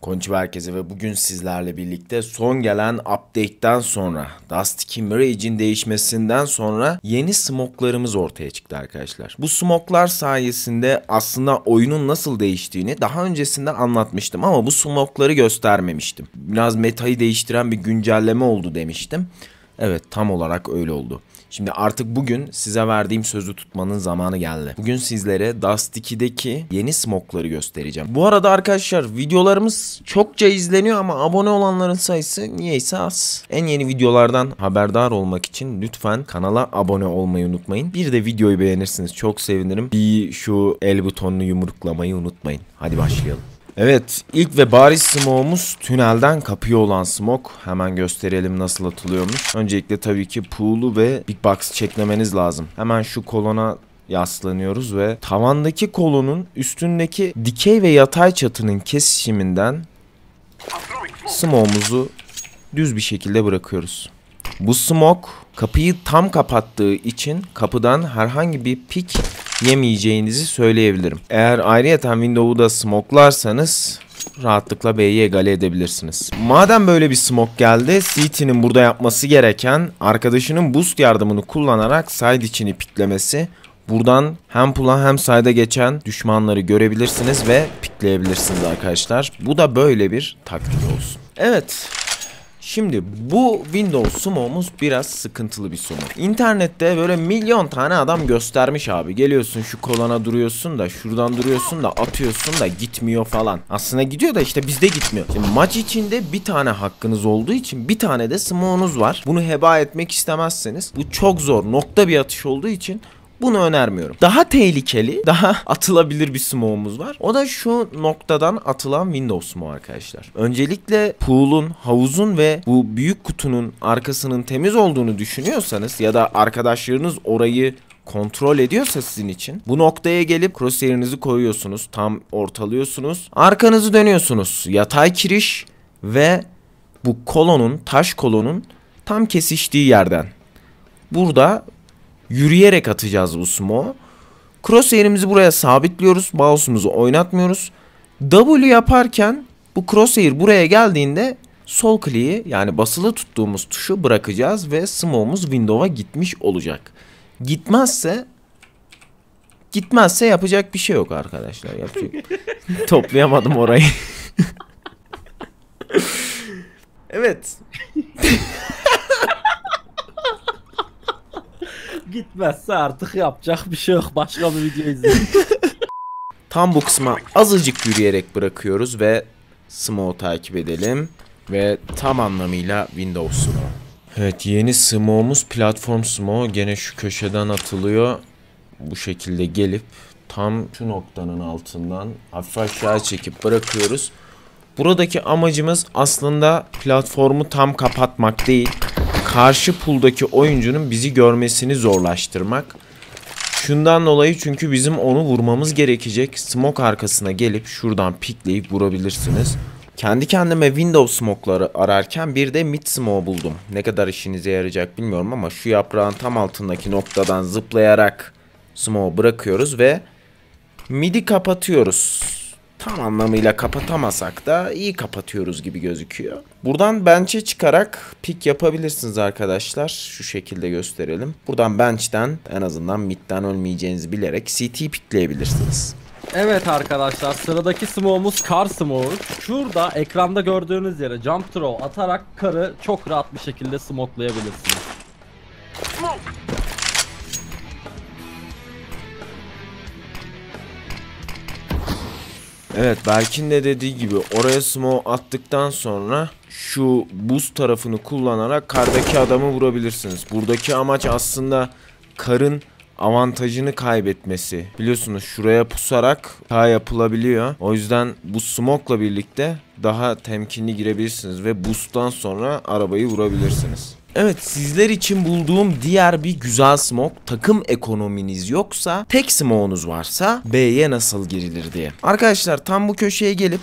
Konçi Merkezi ve bugün sizlerle birlikte son gelen update'ten sonra Dust 2 Mirage'in değişmesinden sonra yeni smoklarımız ortaya çıktı arkadaşlar. Bu smoklar sayesinde aslında oyunun nasıl değiştiğini daha öncesinde anlatmıştım ama bu smokları göstermemiştim. Biraz metayı değiştiren bir güncelleme oldu demiştim. Evet tam olarak öyle oldu. Şimdi artık bugün size verdiğim sözü tutmanın zamanı geldi. Bugün sizlere Dust 2'deki yeni smokları göstereceğim. Bu arada arkadaşlar videolarımız çokça izleniyor ama abone olanların sayısı niyeyse az. En yeni videolardan haberdar olmak için lütfen kanala abone olmayı unutmayın. Bir de videoyu beğenirsiniz çok sevinirim. Bir şu el butonunu yumruklamayı unutmayın. Hadi başlayalım. Evet ilk ve bariz smoğumuz tünelden kapıya olan smoke. Hemen gösterelim nasıl atılıyormuş. Öncelikle tabii ki pool'u ve big box çeklemeniz lazım. Hemen şu kolona yaslanıyoruz ve tavandaki kolonun üstündeki dikey ve yatay çatının kesişiminden smoğumuzu düz bir şekilde bırakıyoruz. Bu smoke kapıyı tam kapattığı için kapıdan herhangi bir pik yemeyeceğinizi söyleyebilirim. Eğer ayrıyeten Windows'u da smoklarsanız rahatlıkla B'yi egale edebilirsiniz. Madem böyle bir smoke geldi, CT'nin burada yapması gereken arkadaşının boost yardımını kullanarak side içini piklemesi. Buradan hem pula hem side'a geçen düşmanları görebilirsiniz ve pikleyebilirsiniz arkadaşlar. Bu da böyle bir taktik olsun. Evet Şimdi bu Windows sumomuz biraz sıkıntılı bir sumo. İnternette böyle milyon tane adam göstermiş abi. Geliyorsun şu kolana duruyorsun da şuradan duruyorsun da atıyorsun da gitmiyor falan. Aslında gidiyor da işte bizde gitmiyor. Şimdi maç içinde bir tane hakkınız olduğu için bir tane de sumonuz var. Bunu heba etmek istemezseniz bu çok zor nokta bir atış olduğu için bunu önermiyorum. Daha tehlikeli, daha atılabilir bir smoke'umuz var. O da şu noktadan atılan Windows smoke arkadaşlar. Öncelikle pool'un, havuzun ve bu büyük kutunun arkasının temiz olduğunu düşünüyorsanız ya da arkadaşlarınız orayı kontrol ediyorsa sizin için bu noktaya gelip crosshair'ınızı koyuyorsunuz. Tam ortalıyorsunuz. Arkanızı dönüyorsunuz. Yatay kiriş ve bu kolonun, taş kolonun tam kesiştiği yerden. Burada Yürüyerek atacağız bu smoke'u. Crosshair'imizi buraya sabitliyoruz. Mouse'umuzu oynatmıyoruz. W yaparken bu crosshair buraya geldiğinde sol kliği yani basılı tuttuğumuz tuşu bırakacağız ve smoke'umuz window'a gitmiş olacak. Gitmezse gitmezse yapacak bir şey yok arkadaşlar. Yapacak. Toplayamadım orayı. evet. gitmezse artık yapacak bir şey yok. Başka bir video izleyelim. Tam bu kısma azıcık yürüyerek bırakıyoruz ve Smoke'u takip edelim. Ve tam anlamıyla Windows Smoke. Evet yeni Smoke'umuz platform Smoke. Gene şu köşeden atılıyor. Bu şekilde gelip tam şu noktanın altından hafif aşağı çekip bırakıyoruz. Buradaki amacımız aslında platformu tam kapatmak değil karşı puldaki oyuncunun bizi görmesini zorlaştırmak. Şundan dolayı çünkü bizim onu vurmamız gerekecek. Smoke arkasına gelip şuradan pikleyip vurabilirsiniz. Kendi kendime Windows smoke'ları ararken bir de mid smoke buldum. Ne kadar işinize yarayacak bilmiyorum ama şu yaprağın tam altındaki noktadan zıplayarak smoke bırakıyoruz ve midi kapatıyoruz tam anlamıyla kapatamasak da iyi kapatıyoruz gibi gözüküyor. Buradan bench'e çıkarak pik yapabilirsiniz arkadaşlar. Şu şekilde gösterelim. Buradan bench'ten en azından mid'den ölmeyeceğinizi bilerek CT pikleyebilirsiniz. Evet arkadaşlar sıradaki smoke'umuz kar smoke'u. Şurada ekranda gördüğünüz yere jump throw atarak karı çok rahat bir şekilde smoklayabilirsiniz. Smoke. Evet Berk'in de dediği gibi oraya smoke attıktan sonra şu buz tarafını kullanarak kardaki adamı vurabilirsiniz. Buradaki amaç aslında karın avantajını kaybetmesi. Biliyorsunuz şuraya pusarak K yapılabiliyor. O yüzden bu smoke'la birlikte daha temkinli girebilirsiniz ve boost'tan sonra arabayı vurabilirsiniz. Evet sizler için bulduğum diğer bir güzel smoke. takım ekonominiz yoksa tek smokeunuz varsa B'ye nasıl girilir diye. Arkadaşlar tam bu köşeye gelip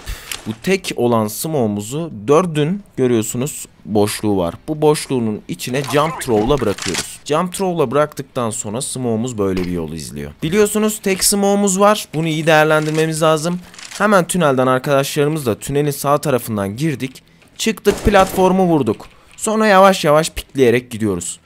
bu tek olan smokeumuzu dördün görüyorsunuz boşluğu var. Bu boşluğunun içine jump throw'la bırakıyoruz. Jump throw'la bıraktıktan sonra smoke'umuz böyle bir yolu izliyor. Biliyorsunuz tek smoke'umuz var. Bunu iyi değerlendirmemiz lazım. Hemen tünelden arkadaşlarımızla tünelin sağ tarafından girdik. Çıktık platformu vurduk. Sonra yavaş yavaş pikleyerek gidiyoruz.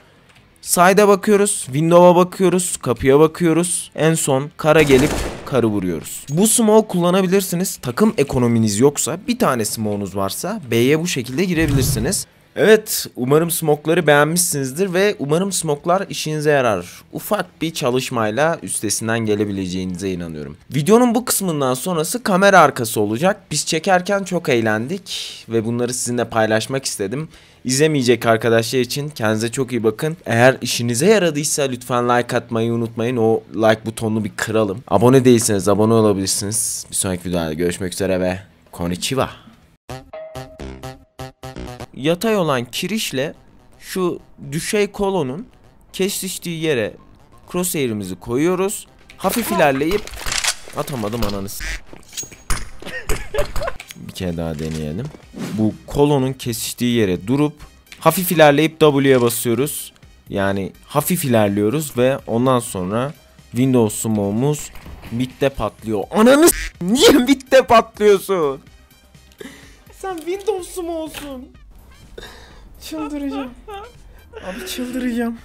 Sayda bakıyoruz, window'a bakıyoruz, kapıya bakıyoruz. En son kara gelip karı vuruyoruz. Bu smoke kullanabilirsiniz. Takım ekonominiz yoksa bir tane smoke'unuz varsa B'ye bu şekilde girebilirsiniz. Evet umarım smokları beğenmişsinizdir ve umarım smoklar işinize yarar. Ufak bir çalışmayla üstesinden gelebileceğinize inanıyorum. Videonun bu kısmından sonrası kamera arkası olacak. Biz çekerken çok eğlendik ve bunları sizinle paylaşmak istedim. İzlemeyecek arkadaşlar için kendinize çok iyi bakın. Eğer işinize yaradıysa lütfen like atmayı unutmayın. O like butonunu bir kıralım. Abone değilseniz abone olabilirsiniz. Bir sonraki videoda görüşmek üzere ve konnichiwa yatay olan kirişle şu düşey kolonun kesiştiği yere crosshair'imizi koyuyoruz. Hafif ilerleyip atamadım ananız. Bir kere daha deneyelim. Bu kolonun kesiştiği yere durup hafif ilerleyip W'ye basıyoruz. Yani hafif ilerliyoruz ve ondan sonra Windows Smoke'umuz bitte patlıyor. Ananız niye bitte patlıyorsun? Sen Windows olsun. Çıldıracağım. Abi çıldıracağım.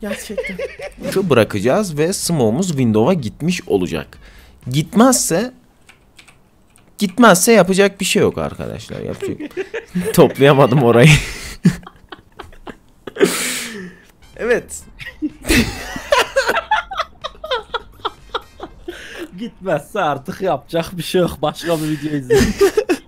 Gerçekten. Şu bırakacağız ve smoke'umuz Windows'a gitmiş olacak. Gitmezse gitmezse yapacak bir şey yok arkadaşlar. Yapacak. Toplayamadım orayı. evet. Gitmezse artık yapacak bir şey yok. Başka bir video izleyelim.